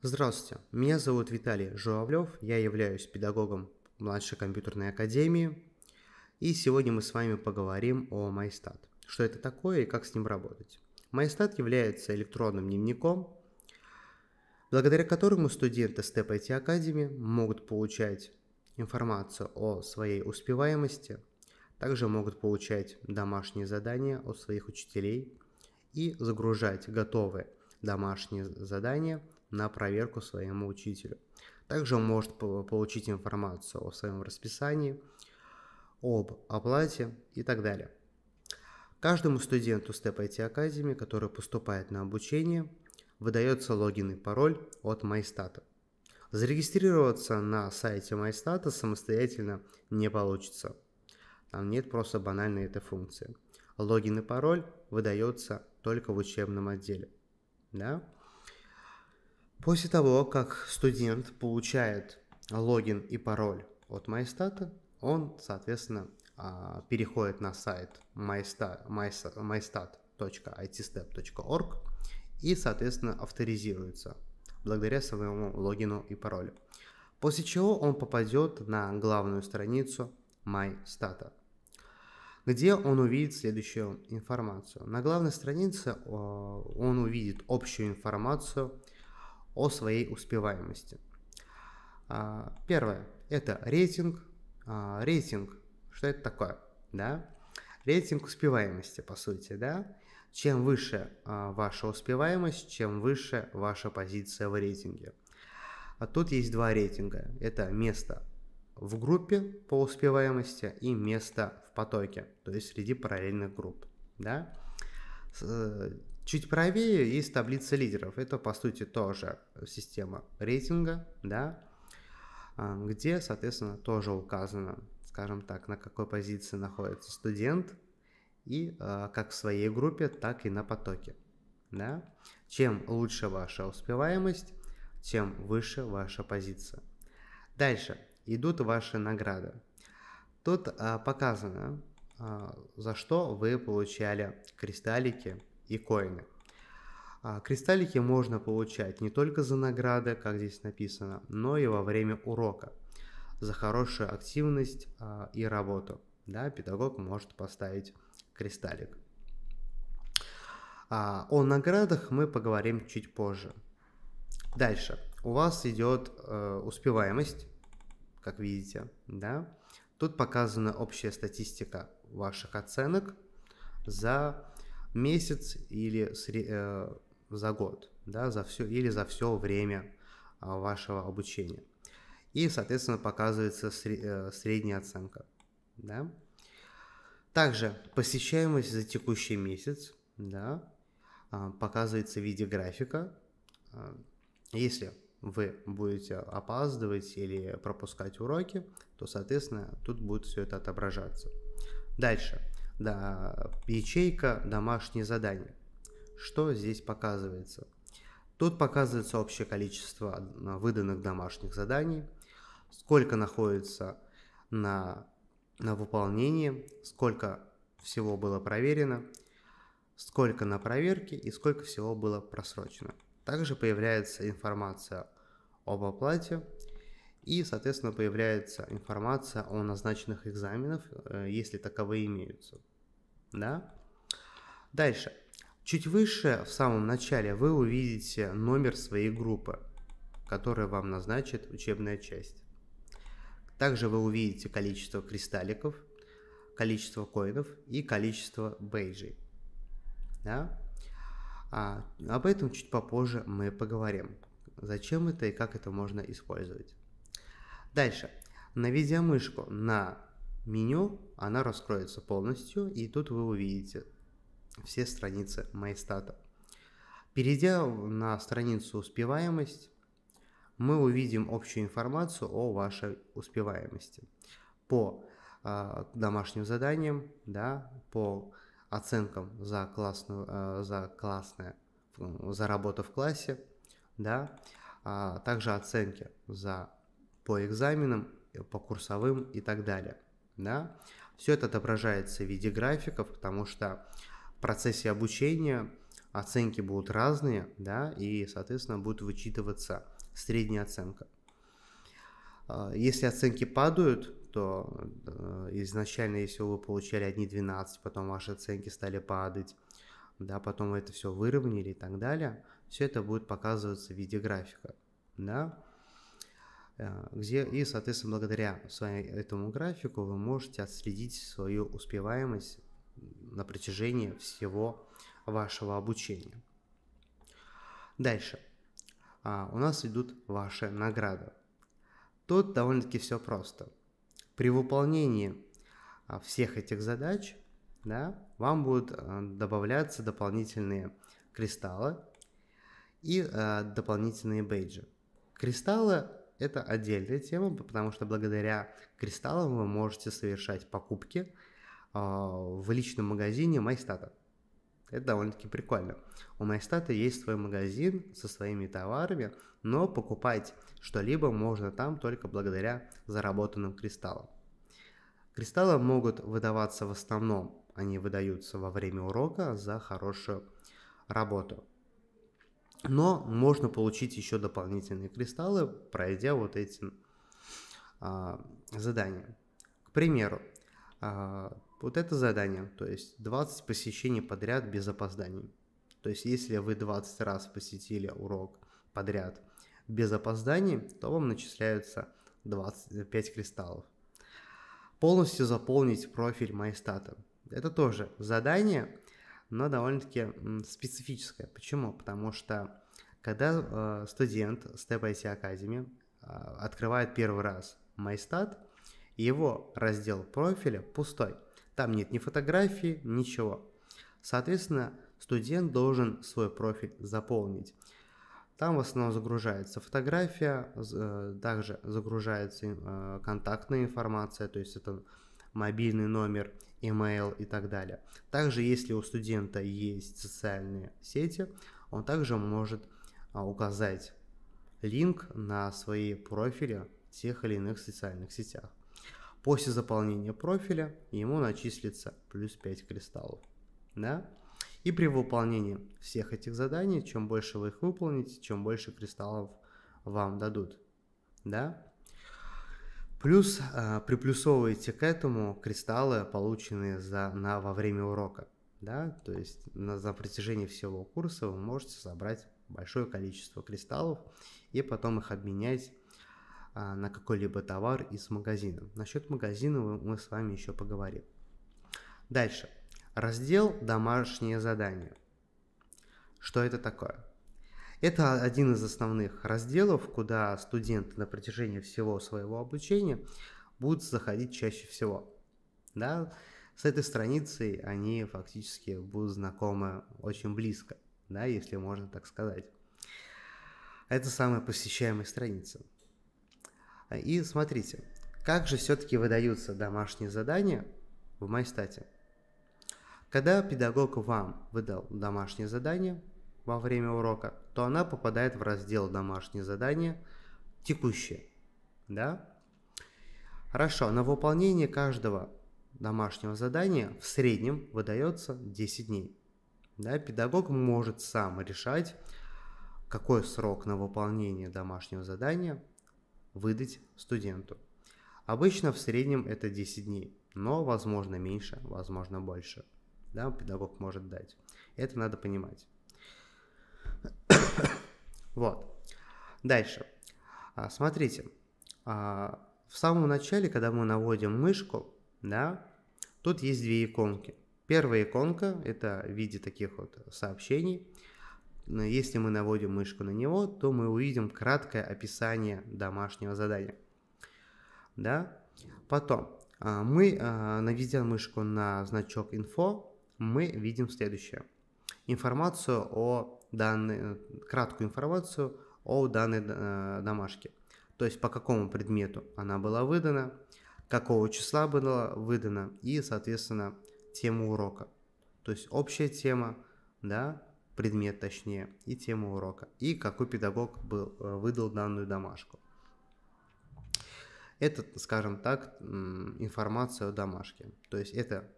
Здравствуйте, меня зовут Виталий Журавлев, я являюсь педагогом младшей компьютерной академии, и сегодня мы с вами поговорим о MyStat, что это такое и как с ним работать. MyStat является электронным дневником, благодаря которому студенты Step IT Academy могут получать информацию о своей успеваемости, также могут получать домашние задания от своих учителей и загружать готовые домашние задания – на проверку своему учителю. Также он может получить информацию о своем расписании, об оплате и так далее. Каждому студенту Step IT Academy, который поступает на обучение, выдается логин и пароль от MyStat. Зарегистрироваться на сайте MyStat самостоятельно не получится. Там нет просто банальной этой функции. Логин и пароль выдается только в учебном отделе. Да? После того, как студент получает логин и пароль от MyStat, он, соответственно, а, переходит на сайт mystat.itstep.org и, соответственно, авторизируется благодаря своему логину и паролю. После чего он попадет на главную страницу MyStat, где он увидит следующую информацию. На главной странице а, он увидит общую информацию – о своей успеваемости. А, первое – это рейтинг. А, рейтинг, что это такое? Да? Рейтинг успеваемости, по сути, да? Чем выше а, ваша успеваемость, чем выше ваша позиция в рейтинге. А тут есть два рейтинга. Это место в группе по успеваемости и место в потоке, то есть среди параллельных групп. Да? Э, Чуть правее есть таблица лидеров. Это, по сути, тоже система рейтинга, да, а, где, соответственно, тоже указано, скажем так, на какой позиции находится студент и а, как в своей группе, так и на потоке. Да? Чем лучше ваша успеваемость, тем выше ваша позиция. Дальше идут ваши награды. Тут а, показано, а, за что вы получали кристаллики и коины. А кристаллики можно получать не только за награды, как здесь написано, но и во время урока за хорошую активность а, и работу. Да, педагог может поставить кристаллик. А, о наградах мы поговорим чуть позже. Дальше. У вас идет э, успеваемость, как видите, да. Тут показана общая статистика ваших оценок за месяц или сре- э, за год, да, за все, или за все время а, вашего обучения. И, соответственно, показывается сре- э, средняя оценка. Да? Также посещаемость за текущий месяц да, а, показывается в виде графика. А, если вы будете опаздывать или пропускать уроки, то, соответственно, тут будет все это отображаться. Дальше да, ячейка «Домашние задания». Что здесь показывается? Тут показывается общее количество а, выданных домашних заданий, сколько находится на, на выполнении, сколько всего было проверено, сколько на проверке и сколько всего было просрочено. Также появляется информация об оплате и, соответственно, появляется информация о назначенных экзаменах, э, если таковые имеются да? Дальше. Чуть выше, в самом начале, вы увидите номер своей группы, которая вам назначит учебная часть. Также вы увидите количество кристалликов, количество коинов и количество бейджей. Да? А, об этом чуть попозже мы поговорим. Зачем это и как это можно использовать. Дальше. Наведя мышку на меню, она раскроется полностью, и тут вы увидите все страницы Майстата. Перейдя на страницу «Успеваемость», мы увидим общую информацию о вашей успеваемости по э, домашним заданиям, да, по оценкам за классную, э, за классное, за работу в классе, да, а также оценки за по экзаменам, по курсовым и так далее. Да? Все это отображается в виде графиков, потому что в процессе обучения оценки будут разные, да, и, соответственно, будет вычитываться средняя оценка. А, если оценки падают, то э, изначально, если вы получали одни 12, потом ваши оценки стали падать, да, потом вы это все выровняли и так далее, все это будет показываться в виде графика, да. Э, где и, соответственно, благодаря этому графику вы можете отследить свою успеваемость на протяжении всего вашего обучения. Дальше. А, у нас идут ваши награды. Тут довольно-таки все просто. При выполнении а, всех этих задач да, вам будут э, добавляться дополнительные кристаллы и а, дополнительные бейджи. Кристаллы это отдельная тема, потому что благодаря кристаллам вы можете совершать покупки э, в личном магазине Майстата. Это довольно-таки прикольно. У Майстата есть свой магазин со своими товарами, но покупать что-либо можно там только благодаря заработанным кристаллам. Кристаллы могут выдаваться в основном, они выдаются во время урока за хорошую работу. Но можно получить еще дополнительные кристаллы, пройдя вот эти а, задания. К примеру, а, вот это задание, то есть 20 посещений подряд без опозданий. То есть если вы 20 раз посетили урок подряд без опозданий, то вам начисляются 25 э, кристаллов. Полностью заполнить профиль Майстата. Это тоже задание, но довольно-таки специфическая. Почему? Потому что когда э, студент Step IT Academy открывает первый раз MyStat, его раздел профиля пустой. Там нет ни фотографии, ничего. Соответственно, студент должен свой профиль заполнить. Там в основном загружается фотография, э, также загружается э, контактная информация, то есть это мобильный номер email и так далее. Также, если у студента есть социальные сети, он также может а, указать линк на свои профили в тех или иных социальных сетях. После заполнения профиля ему начислится плюс 5 кристаллов. Да? И при выполнении всех этих заданий, чем больше вы их выполните, чем больше кристаллов вам дадут. Да? Плюс э, приплюсовываете к этому кристаллы, полученные за, на, во время урока. Да? То есть на, на протяжении всего курса вы можете собрать большое количество кристаллов и потом их обменять э, на какой-либо товар из магазина. Насчет магазина мы, мы с вами еще поговорим. Дальше. Раздел «Домашние задания». Что это такое? Это один из основных разделов, куда студенты на протяжении всего своего обучения будут заходить чаще всего. Да? С этой страницей они фактически будут знакомы очень близко, да, если можно так сказать. Это самая посещаемая страница. И смотрите, как же все-таки выдаются домашние задания в MyStat. Когда педагог вам выдал домашнее задание – во время урока, то она попадает в раздел «Домашние задания» текущие, Да? Хорошо, на выполнение каждого домашнего задания в среднем выдается 10 дней. Да, педагог может сам решать, какой срок на выполнение домашнего задания выдать студенту. Обычно в среднем это 10 дней, но возможно меньше, возможно больше. Да, педагог может дать. Это надо понимать. вот. Дальше. А, смотрите. А, в самом начале, когда мы наводим мышку, да, тут есть две иконки. Первая иконка – это в виде таких вот сообщений. Если мы наводим мышку на него, то мы увидим краткое описание домашнего задания. Да? Потом, а, мы, а, наведя мышку на значок «Инфо», мы видим следующее. Информацию о данные, краткую информацию о данной э, домашке. То есть по какому предмету она была выдана, какого числа была выдана и, соответственно, тему урока. То есть общая тема, да, предмет точнее, и тема урока, и какой педагог был, э, выдал данную домашку. Это, скажем так, информация о домашке. То есть это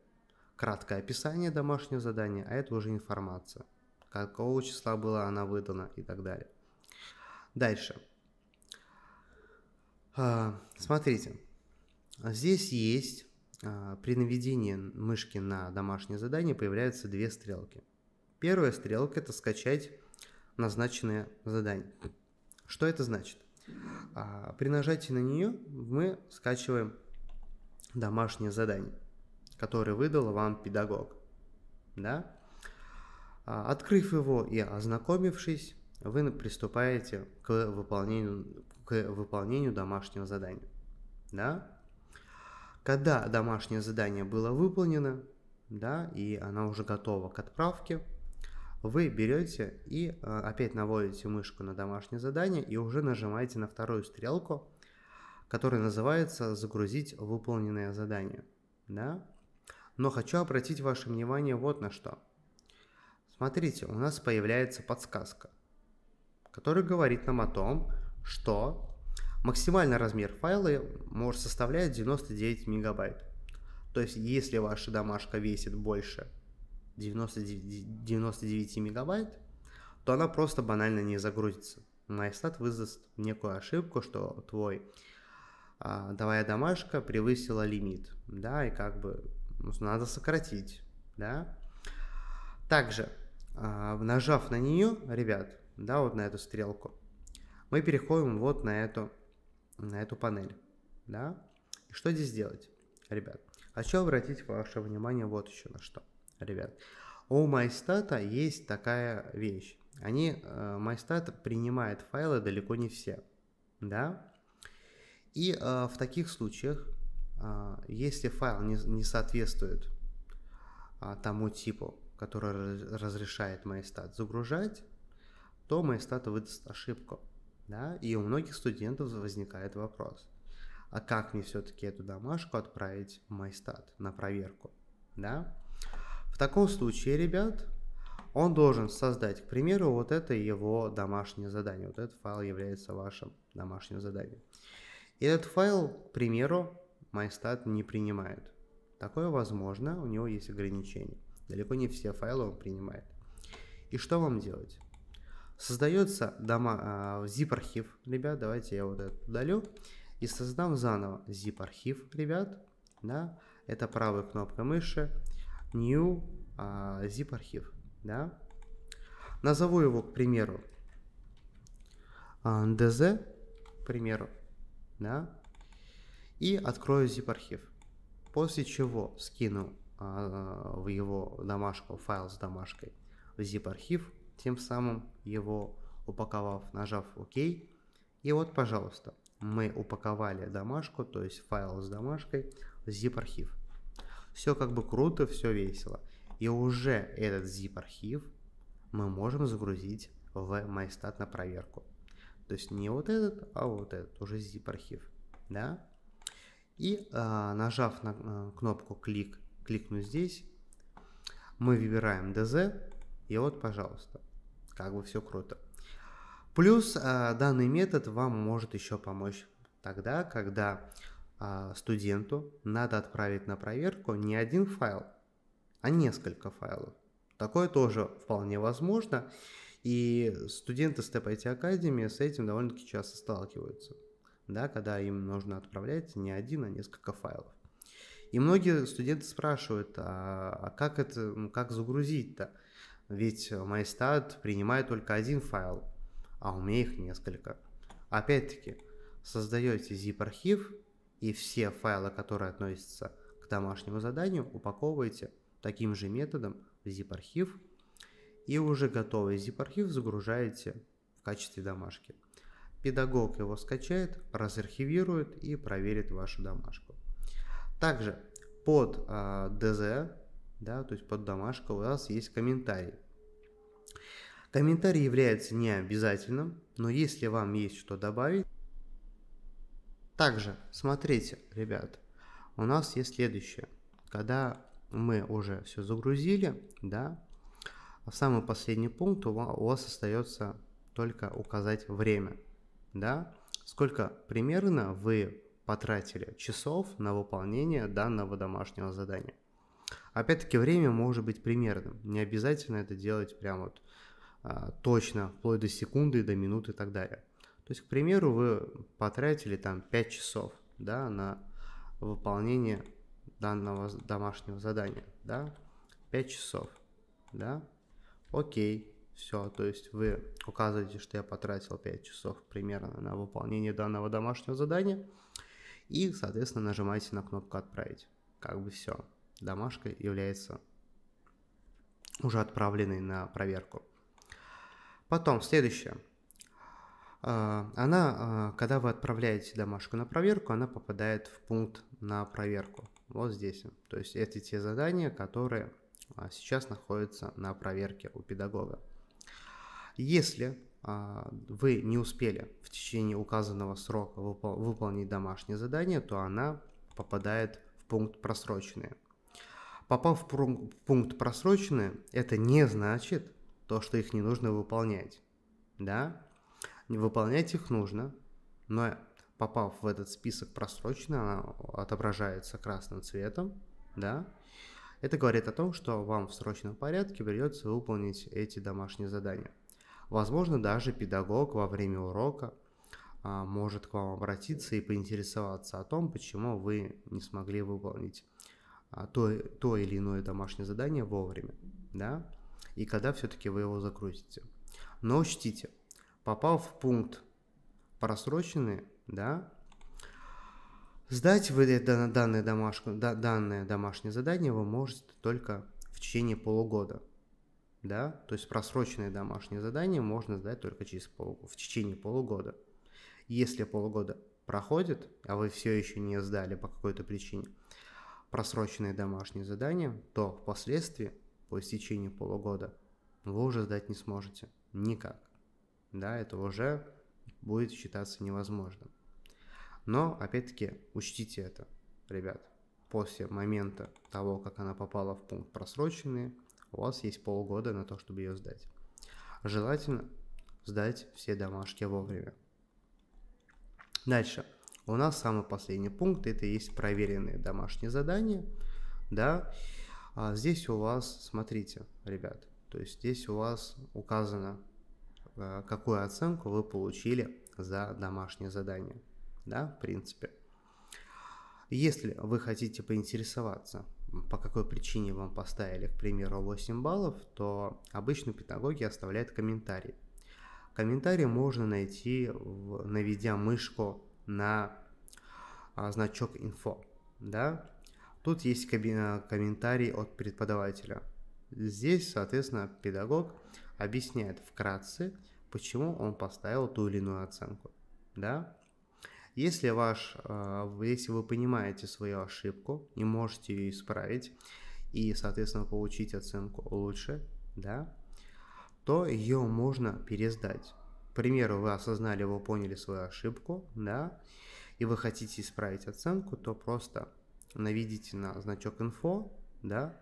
краткое описание домашнего задания, а это уже информация какого числа была она выдана и так далее. Дальше. А, смотрите, здесь есть а, при наведении мышки на домашнее задание появляются две стрелки. Первая стрелка – это скачать назначенное задание. Что это значит? А, при нажатии на нее мы скачиваем домашнее задание, которое выдал вам педагог. Да? А, открыв его и ознакомившись, вы приступаете к выполнению, к выполнению домашнего задания. Да? Когда домашнее задание было выполнено, да, и она уже готова к отправке, вы берете и а, опять наводите мышку на домашнее задание и уже нажимаете на вторую стрелку, которая называется «Загрузить выполненное задание». Да? Но хочу обратить ваше внимание вот на что – Смотрите, у нас появляется подсказка, которая говорит нам о том, что максимальный размер файла может составлять 99 мегабайт. То есть, если ваша домашка весит больше 99, 99 мегабайт, то она просто банально не загрузится. MyStat вызовет некую ошибку, что твой давая домашка превысила лимит, да, и как бы ну, надо сократить, да. Также а, нажав на нее, ребят, да, вот на эту стрелку, мы переходим вот на эту, на эту панель, да. И что здесь делать, ребят? Хочу обратить ваше внимание вот еще на что, ребят. У MyStat есть такая вещь. Они, MyStat э, принимает файлы далеко не все, да. И э, в таких случаях, э, если файл не, не соответствует а, тому типу, которая разрешает MyStat загружать, то MyStat выдаст ошибку. Да? И у многих студентов возникает вопрос, а как мне все-таки эту домашку отправить в MyStat на проверку? Да? В таком случае, ребят, он должен создать, к примеру, вот это его домашнее задание. Вот этот файл является вашим домашним заданием. И этот файл, к примеру, MyStat не принимает. Такое возможно, у него есть ограничения. Далеко не все файлы он принимает. И что вам делать? Создается дома, э, а, zip-архив, ребят, давайте я вот это удалю. И создам заново zip-архив, ребят, да, это правой кнопкой мыши, new э, а, zip-архив, да. Назову его, к примеру, dz, а, к примеру, да, и открою zip-архив. После чего скину а, в его домашку, файл с домашкой в zip-архив, тем самым его упаковав, нажав ОК. И вот, пожалуйста, мы упаковали домашку, то есть файл с домашкой в zip-архив. Все как бы круто, все весело. И уже этот zip-архив мы можем загрузить в MyStat на проверку. То есть не вот этот, а вот этот, уже zip-архив. Да? И э, нажав на э, кнопку «Клик кликну здесь, мы выбираем DZ, и вот, пожалуйста, как бы все круто. Плюс а, данный метод вам может еще помочь тогда, когда а, студенту надо отправить на проверку не один файл, а несколько файлов. Такое тоже вполне возможно, и студенты Step IT Academy с этим довольно-таки часто сталкиваются, да, когда им нужно отправлять не один, а несколько файлов. И многие студенты спрашивают, а, а как это, как загрузить-то? Ведь MyStat принимает только один файл, а у меня их несколько. Опять-таки, создаете zip-архив, и все файлы, которые относятся к домашнему заданию, упаковываете таким же методом в zip-архив, и уже готовый zip-архив загружаете в качестве домашки. Педагог его скачает, разархивирует и проверит вашу домашку. Также под а, ДЗ, да, то есть под домашка у вас есть комментарий. Комментарий является необязательным, но если вам есть что добавить, также смотрите, ребят, у нас есть следующее. Когда мы уже все загрузили, да, самый последний пункт у вас, у вас остается только указать время, да, сколько примерно вы потратили часов на выполнение данного домашнего задания. Опять-таки время может быть примерным, не обязательно это делать прямо вот а, точно, вплоть до секунды, до минуты и так далее. То есть, к примеру, вы потратили там 5 часов да, на выполнение данного домашнего задания, да, 5 часов, да, окей, все, то есть вы указываете, что я потратил 5 часов примерно на выполнение данного домашнего задания, и, соответственно, нажимаете на кнопку «Отправить». Как бы все. Домашка является уже отправленной на проверку. Потом, следующее. А, она, а, когда вы отправляете домашку на проверку, она попадает в пункт на проверку. Вот здесь. То есть это те задания, которые а, сейчас находятся на проверке у педагога. Если а, вы не успели в течение указанного срока выполнить домашнее задание, то она попадает в пункт просроченные. Попав в пункт просроченные, это не значит то, что их не нужно выполнять. Да? Выполнять их нужно, но попав в этот список просроченные, она отображается красным цветом, да, это говорит о том, что вам в срочном порядке придется выполнить эти домашние задания. Возможно, даже педагог во время урока а, может к вам обратиться и поинтересоваться о том, почему вы не смогли выполнить а, то, то или иное домашнее задание вовремя, да, и когда все-таки вы его загрузите. Но учтите, попав в пункт просроченные, да, сдать вы данное, домашку, данное домашнее задание вы можете только в течение полугода – да, то есть просроченные домашние задания можно сдать только через полугода, в течение полугода. Если полугода проходит, а вы все еще не сдали по какой-то причине просроченные домашние задания, то впоследствии, по истечении полугода, вы уже сдать не сможете никак. Да, это уже будет считаться невозможным. Но, опять-таки, учтите это, ребят. После момента того, как она попала в пункт просроченные – у вас есть полгода на то, чтобы ее сдать. Желательно сдать все домашки вовремя. Дальше. У нас самый последний пункт, это есть проверенные домашние задания. Да, а здесь у вас, смотрите, ребят, то есть здесь у вас указано, э, какую оценку вы получили за домашнее задание. Да, в принципе. Если вы хотите поинтересоваться, по какой причине вам поставили, к примеру, 8 баллов, то обычно педагоги оставляют комментарий. Комментарий можно найти, наведя мышку на а, значок «Инфо». Да? Тут есть э, комментарий от преподавателя. Здесь, соответственно, педагог объясняет вкратце, почему он поставил ту или иную оценку. Да? Если, ваш, а, если вы понимаете свою ошибку и можете ее исправить, и, соответственно, получить оценку лучше, да, то ее можно пересдать. К примеру, вы осознали, вы поняли свою ошибку, да, и вы хотите исправить оценку, то просто наведите на значок инфо, да,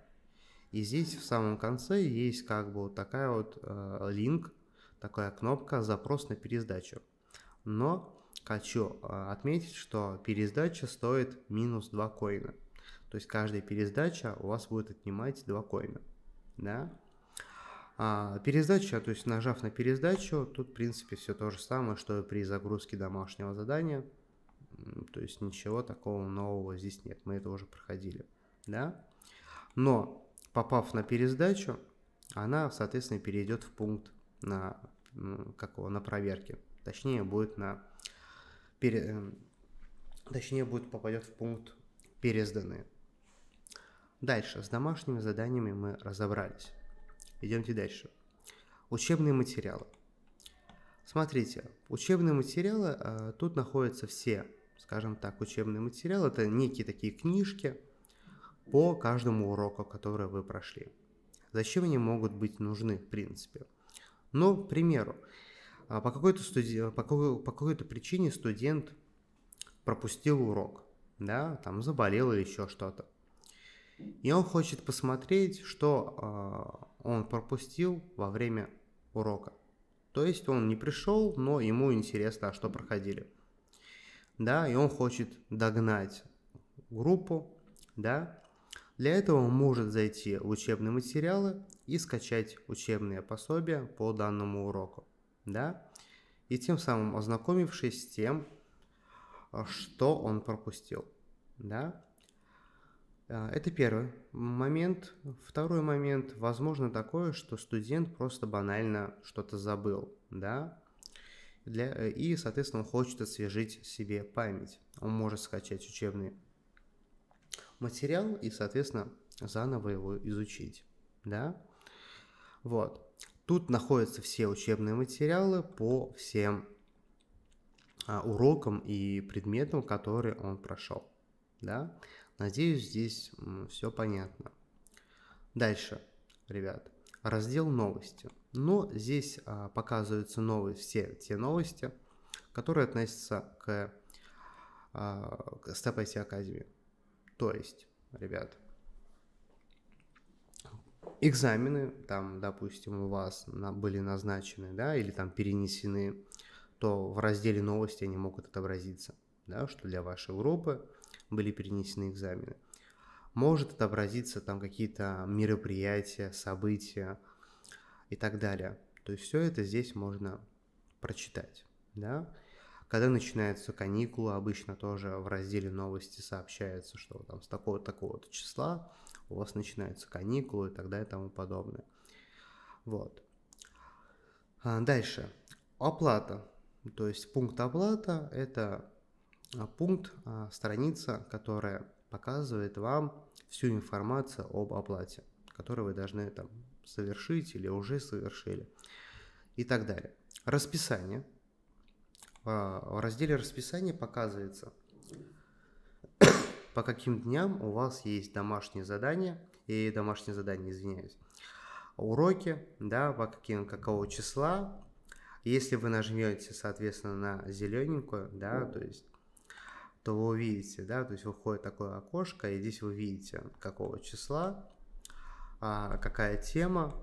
и здесь в самом конце есть как бы вот такая вот э, линк, такая кнопка запрос на пересдачу. Но хочу а, отметить, что пересдача стоит минус 2 коина. То есть каждая пересдача у вас будет отнимать 2 коина. Да? А пересдача, то есть нажав на пересдачу, тут в принципе все то же самое, что и при загрузке домашнего задания. То есть ничего такого нового здесь нет, мы это уже проходили. Да? Но попав на пересдачу, она, соответственно, перейдет в пункт на, какого на проверке. Точнее, будет на пере, эм, точнее будет попадет в пункт пересданные. Дальше, с домашними заданиями мы разобрались. Идемте дальше. Учебные материалы. Смотрите, учебные материалы, э, тут находятся все, скажем так, учебные материалы, это некие такие книжки по каждому уроку, который вы прошли. Зачем они могут быть нужны, в принципе? Но ну, к примеру, а по какой-то, студи... по какой-то по причине студент пропустил урок, да, там заболел или еще что-то. И он хочет посмотреть, что э, он пропустил во время урока. То есть он не пришел, но ему интересно, а что проходили. Да, и он хочет догнать группу, да. Для этого он может зайти в учебные материалы и скачать учебные пособия по данному уроку да, и тем самым ознакомившись с тем, а, что он пропустил, да. А, это первый момент. Второй момент, возможно, такое, что студент просто банально что-то забыл, да, для, и, соответственно, он хочет освежить себе память. Он может скачать учебный материал и, соответственно, заново его изучить, да. Вот. Тут находятся все учебные материалы по всем а, урокам и предметам, которые он прошел. Да? Надеюсь, здесь все понятно. Дальше, ребят, раздел новости. Но здесь а, показываются новые, все те новости, которые относятся к, а, к Step IT Academy. То есть, ребят, экзамены, там, допустим, у вас на, были назначены, да, или там перенесены, то в разделе новости они могут отобразиться, да, что для вашей группы были перенесены экзамены. Может отобразиться там какие-то мероприятия, события и так далее. То есть все это здесь можно прочитать, да. Когда начинаются каникулы, обычно тоже в разделе новости сообщается, что там с такого такого-то числа у вас начинаются каникулы и так далее и тому подобное. Вот. А, дальше. Оплата. То есть пункт оплата – это а, пункт, а, страница, которая показывает вам всю информацию об оплате, которую вы должны там совершить или уже совершили и так далее. Расписание. В разделе расписания показывается по каким дням у вас есть домашние задания, и домашние задания, извиняюсь, уроки, да, по каким, какого числа. Если вы нажмете, соответственно, на зелененькую, да, то есть то вы увидите, да, то есть выходит такое окошко, и здесь вы видите, какого числа, а, какая тема,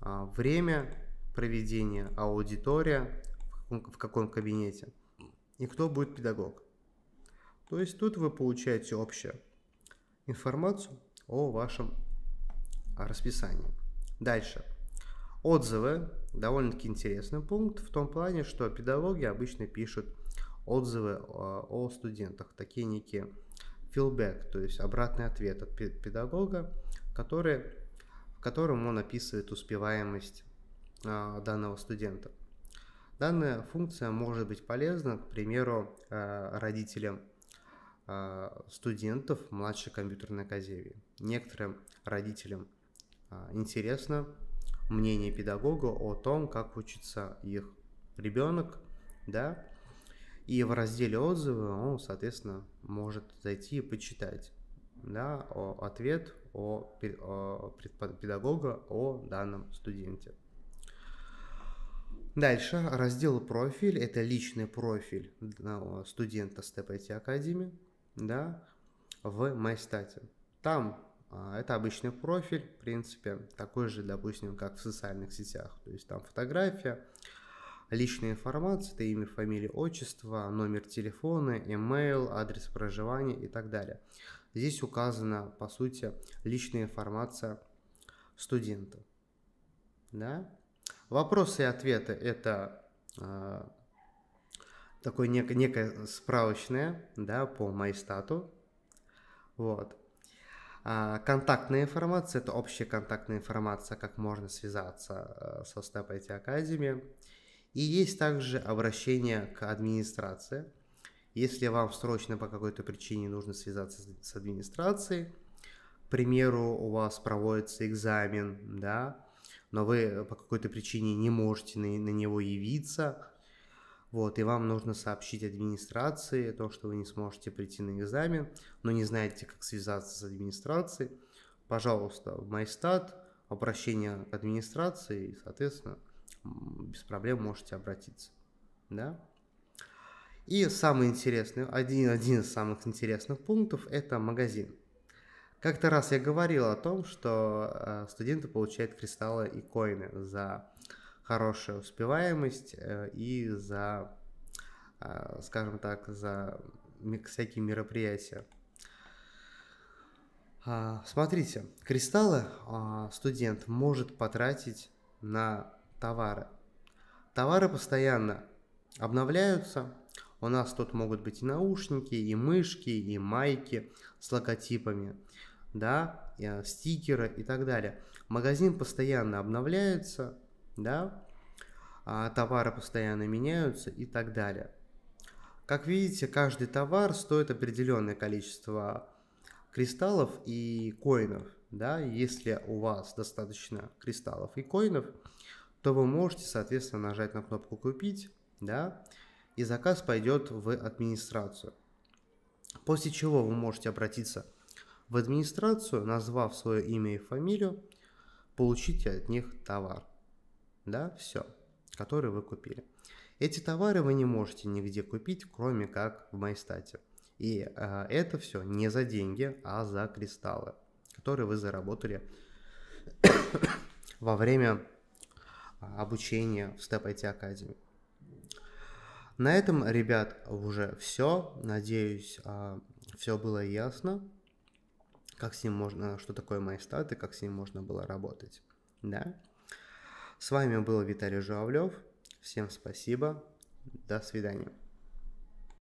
а, время проведения, аудитория, в каком кабинете и кто будет педагог. То есть тут вы получаете общую информацию о вашем расписании. Дальше. Отзывы. Довольно-таки интересный пункт в том плане, что педагоги обычно пишут отзывы а, о студентах, такие некие feedback, то есть обратный ответ от педагога, который, в котором он описывает успеваемость а, данного студента. Данная функция может быть полезна, к примеру, а, родителям а, студентов младшей компьютерной академии. Некоторым родителям а, интересно мнение педагога о том, как учится их ребенок, да, и в разделе отзывы он, соответственно, может зайти и почитать, да, ответ о, о, педагога о данном студенте. Дальше раздел профиль – это личный профиль студента step ТПТ Академии да, в MyStat. Там а, это обычный профиль, в принципе, такой же, допустим, как в социальных сетях. То есть там фотография, личная информация, это имя, фамилия, отчество, номер телефона, email, адрес проживания и так далее. Здесь указана, по сути, личная информация студента. Да? Вопросы и ответы – это а, такое нек- некое справочное, да, по майстату. Вот. А, контактная информация – это общая контактная информация, как можно связаться э, со Step IT Academy. И есть также обращение к администрации. Если вам срочно по какой-то причине нужно связаться с администрацией, к примеру, у вас проводится экзамен, да, но вы по какой-то причине не можете на, на него явиться – вот, и вам нужно сообщить администрации то, что вы не сможете прийти на экзамен, но не знаете, как связаться с администрацией, пожалуйста, в MyStat обращение к администрации, и, соответственно, без проблем можете обратиться, да. И самый интересный, один, один из самых интересных пунктов – это магазин. Как-то раз я говорил о том, что э, студенты получают кристаллы и коины за хорошая успеваемость э, и за, э, скажем так, за всякие мероприятия. А, смотрите, кристаллы а, студент может потратить на товары. Товары постоянно обновляются. У нас тут могут быть и наушники, и мышки, и майки с логотипами, да, э, стикеры и так далее. Магазин постоянно обновляется, да, а товары постоянно меняются и так далее. Как видите, каждый товар стоит определенное количество кристаллов и коинов. Да? Если у вас достаточно кристаллов и коинов, то вы можете, соответственно, нажать на кнопку «Купить», да? и заказ пойдет в администрацию. После чего вы можете обратиться в администрацию, назвав свое имя и фамилию, получите от них товар да, все, которые вы купили. Эти товары вы не можете нигде купить, кроме как в Майстате. И э, это все не за деньги, а за кристаллы, которые вы заработали во время а, обучения в Step IT Academy. На этом, ребят, уже все. Надеюсь, а, все было ясно, как с ним можно, что такое майстат и как с ним можно было работать. Да? С вами был Виталий Журавлев. Всем спасибо. До свидания.